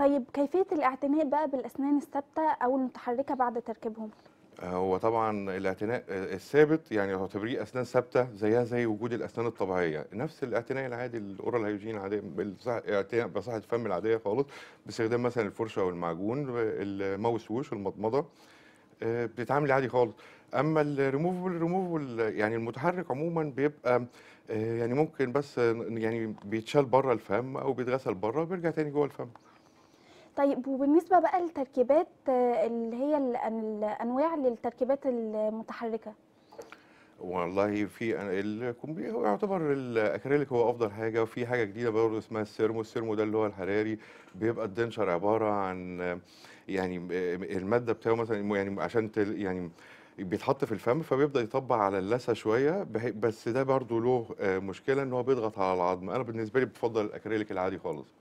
طيب كيفيه الاعتناء بقى بالاسنان الثابته او المتحركه بعد تركيبهم هو طبعا الاعتناء الثابت يعني تعتبريه اسنان ثابته زيها زي وجود الاسنان الطبيعيه نفس الاعتناء العادي الاورال هيجين عادي الاعتناء بصحه الفم العاديه خالص باستخدام مثلا الفرشه والمعجون الماوس ووش المضمضة آه، بتتعامل عادي خالص اما الريموفبل الريموفبل يعني المتحرك عموما بيبقى آه، يعني ممكن بس يعني بيتشال بره الفم او بيتغسل بره وبيرجع تاني جوه الفم طيب وبالنسبه بقى للتركيبات آه، اللي هي الانواع للتركيبات المتحركه والله في الكمبيوتر هو يعتبر الاكريليك هو افضل حاجه وفي حاجه جديده برضه اسمها السيرمو السيرمو ده اللي هو الحراري بيبقى الدنشر عباره عن يعني آه، الماده بتاعه مثلا يعني عشان تل يعني بيتحط في الفم فبيبدا يطبع على اللثه شويه بس ده برضه له آه، مشكله ان هو بيضغط على العظم انا بالنسبه لي بفضل الاكريليك العادي خالص